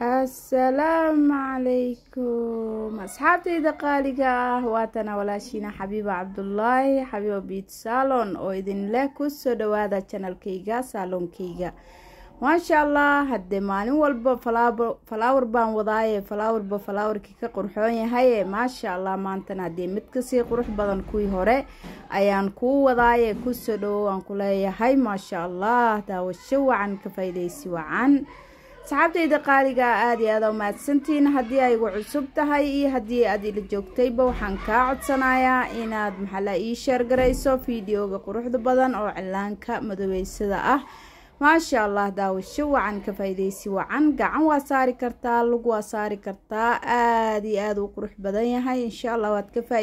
asalaamu calaykum asxaabtayda qaaliga ah waatana walaashiina xabiiba cabdulaahi xabiiba biit salon oo idinleh kusoo dhawaada janalkayga saaloonkayga maasha allah haddee maalin walba falaawar baan wadaaye falaawarba falaawarkii ka qurxoon yahaye maasha allah maantana haddee mid kasii qurux badan kuwii hore ayaan kuu wadaaye kusoo dhawow waan ku leeyahay maasha allah daawasho wacan ka faa'iidaysi wacan asxaabtayda qaaliga aad iyo aada umahadsantiin haddii ay igu cusub tahay iyo haddii aad ila joogtayba waxaan kaa codsanayaa inaad maxala ii sheergarayso fideoga quruxda badan oo cillaanka madoweysada ah maasha allah daawasho wacan ka faa'idaysi wacan gacan waa saari kartaa lug waa saari kartaa aad iyo aada u qurux badan yahay insha allah waad ka faa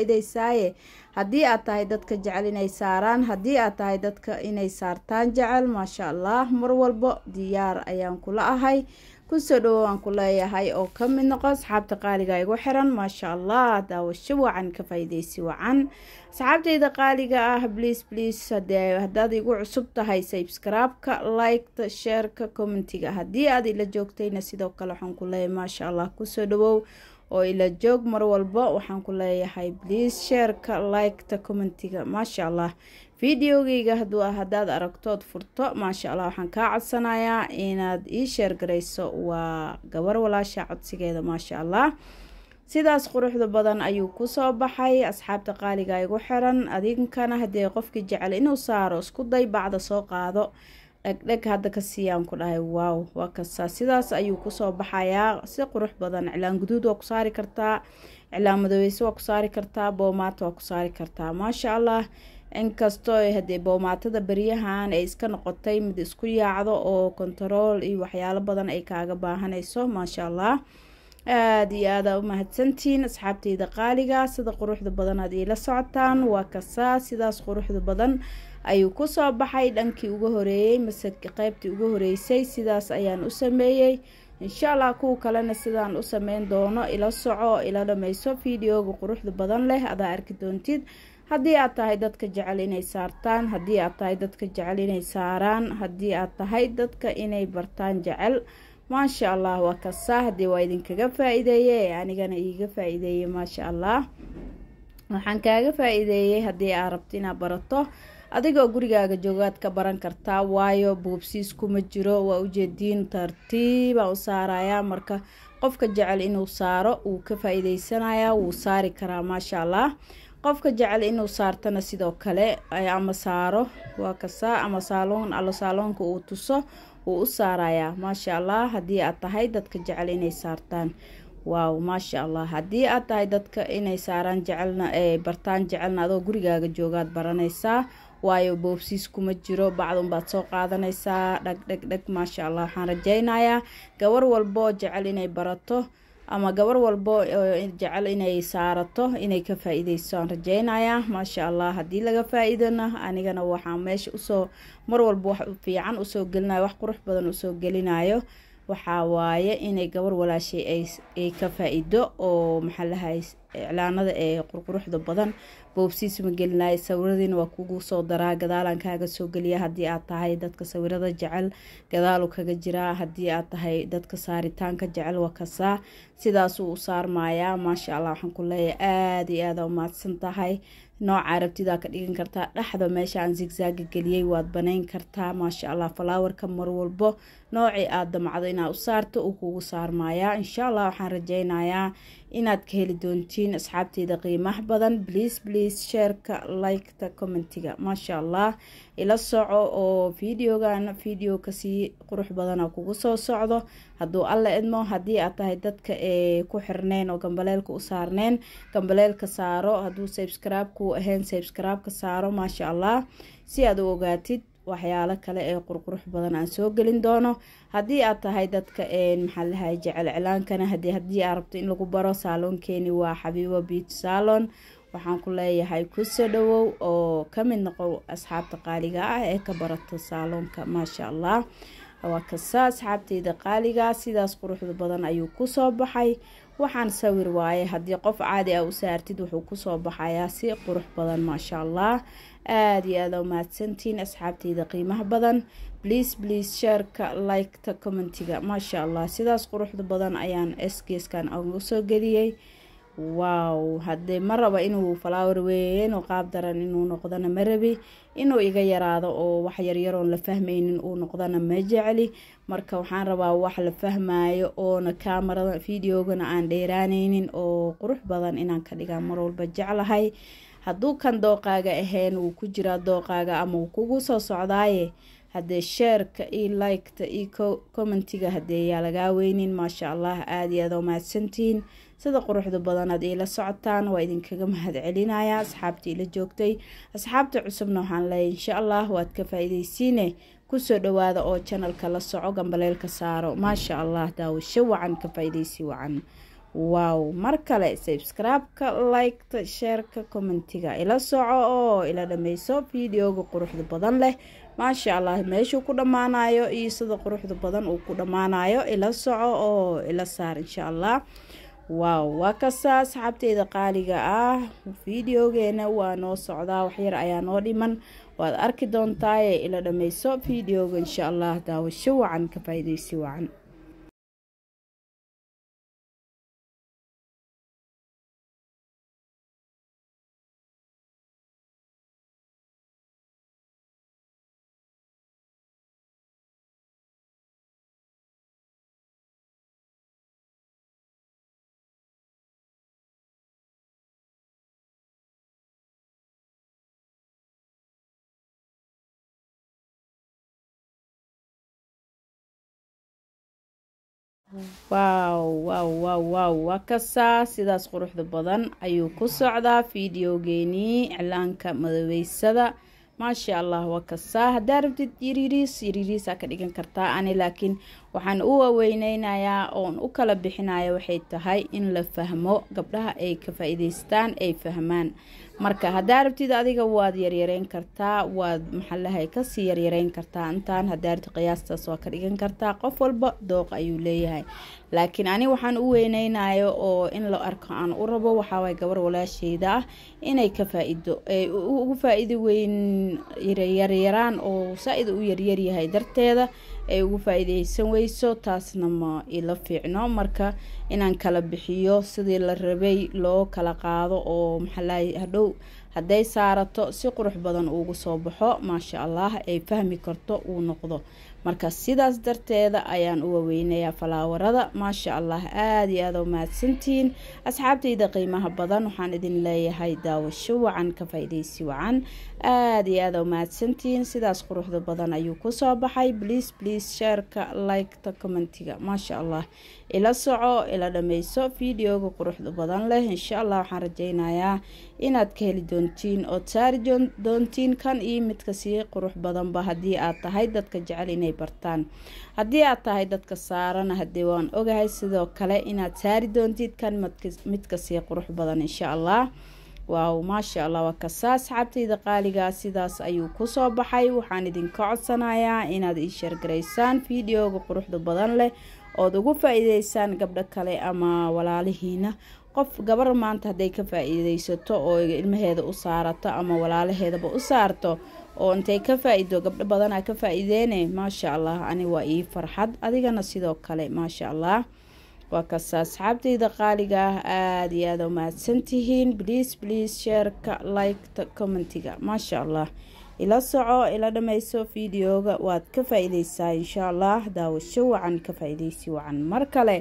haddii aad tahay dadka jecel inay saaraan haddii aad tahay dadka inay saartaan jecel maasha allah mar walbo diyaar ayaan kula ahay kusoo dhawow aan ku leeyahay oo ka mid noqo asxaabta qaaliga igu xiran maasha allah daawasho wacan ka faa'iidaysi wacan asxaabtayda qaaliga ah bliis bliis hadaad igu cusub tahay sabskraibka liketa sheerka commentiga haddii aad ila joogtayna sidoo kale waxaan ku leeyahay maasha allah kusoo dhawow oo ila joog mar walba waxaan ku leeyahay bliis sheerka liketa commentiga maasha allah fideogeyga hadduu ah haddaad aragtood furto maasha allah waxaan kaa codsanayaa inaad ii sheergarayso waa gabar walaasha codsigeeda maasha allah sidaas quruxda badan ayuu kusoo baxay asxaabta qaaliga igu xiran adinkana haddee qofkii jecel inuu saaro isku day bacda soo qaado dhegdheg hadda ka siiyaan ku dhahay waaw waa kasaa sidaas ayuu kusoo baxayaa si qurux badan iclaan guduud waa ku saari kartaa iclaan madoweyse waa ku saari kartaa boomaat waa ku saari kartaa maasha allah inkastoo hadee boomaatada beryahan ay iska noqotay mid isku yaacdo oo kontarool iyo waxyaalo badan ay kaaga baahanayso maasha allah aada iyo aada u mahadsantihiin asxaabteyda qaaliga sida quruxda badan aad iila socotaan waa kasaa sidaas quruxda badan ayuu kusoo baxay dhankii uga horeeyey mase qeybtii ugu horeysay sidaas ayaan u sameeyey insha allah kuwa kalena sidaan u sameyn doono ila soco ila dhameyso videoga quruxda badan leh adaa arki doontid haddii aad tahay dadka jecel inay saartaan haddii aad tahay dadka jecel inay saaraan haddii aad tahay dadka inay bartaan jecel maasha allah waa kasaa haddii waa idinkaga faa-iideeyey anigana iiga faa maasha allah waxaan kaaga faa haddii aad rabto inaad barato adigoo gurigaaga joogaad ka baran kartaa waayo buubsiiskuma jiro waa ujeediin tartiibaa ah u saarayaa marka qofka jecel inuu saaro uu ka faa wuu saari karaa maasha allah qofka jecel inuu saartana sidoo kale ama saaro waa kasaa ama saaloon allo saaloonka uu tuso uu u saarayaa maasha allah haddii aad tahay dadka jecel inay saartaan waaw maasha allah haddii aad tahay dadka inay saaraan jecelna eh, bartaan jecelna adoo gurigaaga joogaad baranaysaa waayo boobsiis kuma jiro bacdunbaad soo qaadanaysaa dhag dheg dheg maasha allah waxaan rajeynayaa gabar walboo jecel inay barato ama gabar walbo eh, jecel inay saarato inay ka faa-iideystoaan rajeynayaa maasha allah haddii laga faa-iidona anigana waxaa meesha usoo mar walba wax fiican usoo gelinayo wax qurux badan usoo gelinayo waxaa waaye inay gabar walaashay ay ka faa-iido oo maxaa iclaanada ee qurquruxda badan boobsiisma gelinaya sawiradiina waa kugu soo daraa gadaalan kaaga soo geliya haddii aad tahay dadka sawirada jecel gadaalu kaga jiraa haddii aad tahay dadka saaritaanka jecel waa kasaa sidaasuu u saarmayaa maasha allah waxaan ku leeyahay aada iyo aada umaadsan tahay nooca rabtidaa ka dhigan kartaa dhexda meesha aan zigsaaga geliyey waad banayn kartaa maasha allah falaawarka mar walbo noocii aada damacdo inaad u saarto uu kugu saarmaayaa insha allah waxaan rajeynayaa inaad ka heli doontiin asxaabteeda qiimaha badan bliis bliis sheerka liketa commentiga maasha allah ila soco oo videogan video kasii qurux badana kugu soo socdo hadduu alla idmo haddii aad tahay dadka ee eh, ku xirneen oo gambaleelka u saarneen gambaleelka saaro hadduu subscribe kuu ahayn subscribe-ka saaro maasha allah si aad u ogaatid waxyaalo kale ee qurqurux badan aan soo gelin doono haddii aad tahay dadka maxaalaha jecel cilaankana haddii aa rabto in lagu baro saaloonkeeni waa xabiibo biit saalon waxaan ku leeyahay kusoo dhawow oo ka mid noqow asxaabta qaaliga ah ee ka barata saaloonka maasha allah waa kasta asxaabteyda qaaliga sidaas quruxda badan ayuu kusoo baxay waxaan sawir waaye haddii qof caadi a ah u saartid wuxuu kusoo baxayaa si qurux badan maasha allah aada iyo aada u mahadsantiin asxaabtayda qiimaha badan bliis bliis sheerka liketa commentiga maasha allah sidaas quruxda badan ayaan sgeskan ugu soo geliyey waw haddee ma raba inuu falaawar weyn qaab daran inuu noqdana ma rabi inuu iga yaraado oo wax yaryaroon la fahmaynin uu noqdana ma jecli marka waxaan rabaa wax la fahmaayo oona kamarada fideogana aan dheeraaneynin oo qurux badan inaan ka dhiga mar walba jeclahay hadduu kan dooqaaga ahayn wuu ku jiraa dooqaaga ama uu kugu soo socdaaye haddee sheerka io liketa iyo commentiga haddee yaa lagaa weynin maasha allah aada iyo aada umahadsantihiin sida quruxda badanaad iila socotaan waa idinkaga mahadcelinayaa asxaabtii ila joogtay asxaabta cusubna waxaan leeya insha allah waad ka faa kusoo dhawaada oo janalka la soco gambaleelka saaro maasha allah daawasho wacan ka faaiidaysi wacan wow mar kale sabscribe-ka liketa sheerka commentiga ila soco oo ila dhameyso videoga quruxda badan leh maasha allah meeshuu ku dhammaanayo iyo sida quruxda badan uu ku dhammaanayo ila soco oo ila saar insha allah waaw waa kasaa asxaabteyda qaaliga ah videogeena waa noo socdaa waxyar ayaa noo dhiman waad arki doontaaye ila dhameyso videoga insha allah daawasho wacan ka faa wacan wow wow wow wow waa kasaa sidaas quruxda badan ayuu ku socdaa fideogeenii iclaanka madabeysada maasha allah waa kasaa haddaa rabtid yiriiriis yiriiriisaa ka dhigan kartaa ani laakiin waxaan u waaweyneynaya oon u kala bixinaya waxay tahay in la fahmo gabdhaha ay ka faa ay fahmaan marka haddaa rabtid adiga waad yaryareyn kartaa waad maxaalahay kasii yaryareyn kartaa intaan haddaa rabtid qiyaastaas waa ka dhigan kartaa qof walba dooq ayuu leeyahay laakiin ani waxaan u weyneynayo oo in la arko aan u rabo waxaaway gabar walaasheyda ah inay ka faaido ugu faa weyn yaryaraan oo saa-id u yaryaryahay darteeda ay ugu faa daaweyso taasna ma ila fiicno marka inaan kala bixiyo sidii la rabay loo kala qaado oo maxaalaha hadhow hadday saarato si qurux badan uugu soo baxo maasha allah ay fahmi karto uu noqdo marka sidaas darteeda ayaan u waweynayaa falaawarada maasha allah aada iyo aada u mahadsantihiin asxaabtayda qiimaha badan waxaan idin leeyahay daawasho wacan ka faa wacan aada iyo aada u mahadsantihiin sidaas quruxda badan ayuu kusoo baxay bliis bliis sheerka liketa commentiga maasha allah ila soco ila dhameyso videoga quruxda badan leh insha allah waxaan rajeynayaa inaad ka heli doontiin ood saari doontiin kan iyo midka sii qurux badanba haddii aad tahay dadka jecel inay inay bartaan haddii aad tahay dadka saarana haddee waan ogahay sidoo kale inaad saari doontid kan mid kasii qurux badan insha allah waaw maasha allah waa kasaas saxaabtayda qaaligaa ah, sidaas ayuu ku soo baxay waxaan idinka codsanayaa inaad ii sheergaraysaan fideoga quruxda badan leh ood ugu faa-iideysaan gabdho kale ama walaalihiina qof gabar maanta hadday ka faa-iideysato oo ilmaheeda u saarato ama walaalaheedaba u saarto oo intay ka faa-iido gabdho badanaa ka faa-iideene maasha allah ani waa ii farxad adigana sidoo kale maasha allah waa kasta asxaabtayda qaaliga ah aada iyo aada u mahadsantihiin bliis bliis sheerka liketa ta commentiga maasha allah ila soco ila dhammayso fiideoga waad ka faa-ideysaa allah daawasho wacan ka faa wacan mar kale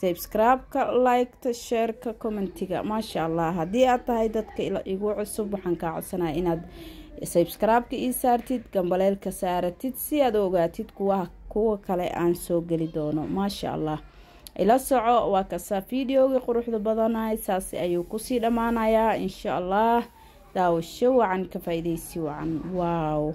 sabskraibka liketa sheerka commentiga maasha allah haddii aad tahay dadka ila igu cusub waxaan kaa codsanaa inaad sabskraibka ii saartid gambaleelka saaratid si aad ogaatid kuwa kuwa kale aan soo geli doono maasha allah ila soco waa kasaa fiideogii quruxda badanahay saasi ayuu kusii dhammaanayaa insha allah daawo wacan ka faa'iidaysi wacan wow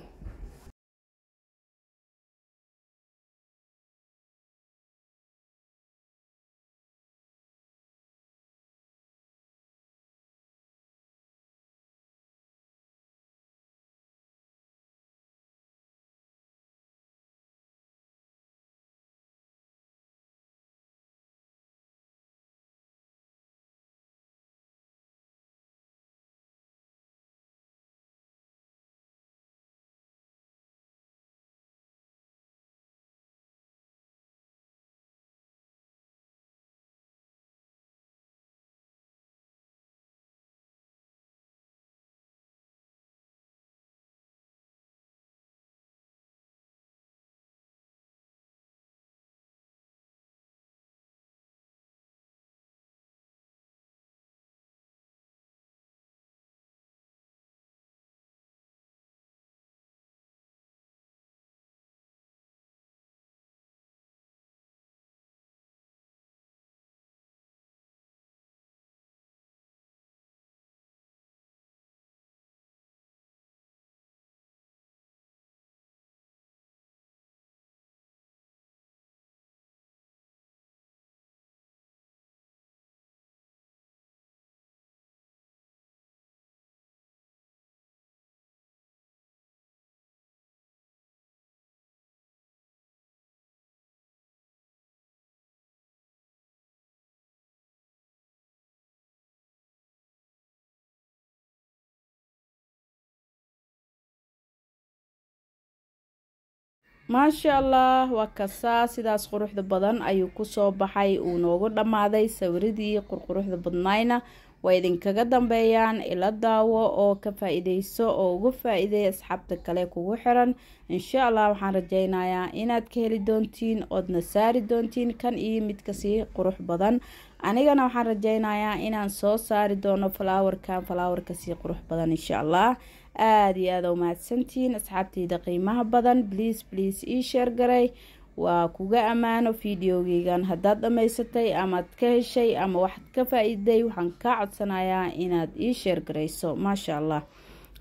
maasha allah waa kasaa sidaas quruxda badan ayuu kusoo baxay uu noogu dhammaaday sawiradii qurquruxda badnayna waa idinkaga dambeeyaan ila daawo oo ka faa-ideyso oo ugu faa-iideey asxaabta kale kugu xiran insha allah waxaan rajeynayaa inaad ka heli doontiin oodna saari doontiin kan iyo mid kasii qurux badan anigana waxaan rajeynayaa inaan soo saari doono falaawarkan falaawarkasii qurux badan insha allah aada iyo aada umahadsantihiin mahadsantihiin qiimaha badan bliis bliis ii garay waa kuga ammaano fideogeygan haddaad dhammaysatay amaad ka heshay ama waxaad ka faa-iday waxaan kaa codsanayaa inaad ii sheergarayso maasha allah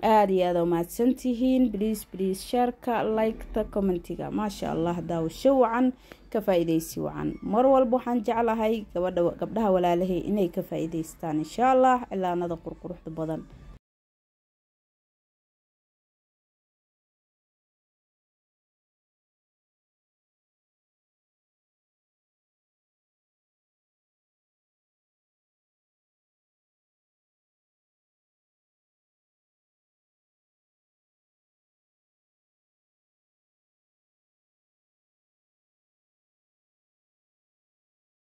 aada iyo aada u bliis bliis sheerka liketa commentiga maasha allah daawasho wacan ka faa wacan mar walba waxaan jeclahay gabadha gabdhaha walaalahay inay ka faa-iideystaan inshaa allah cilaanada qurquruxda badan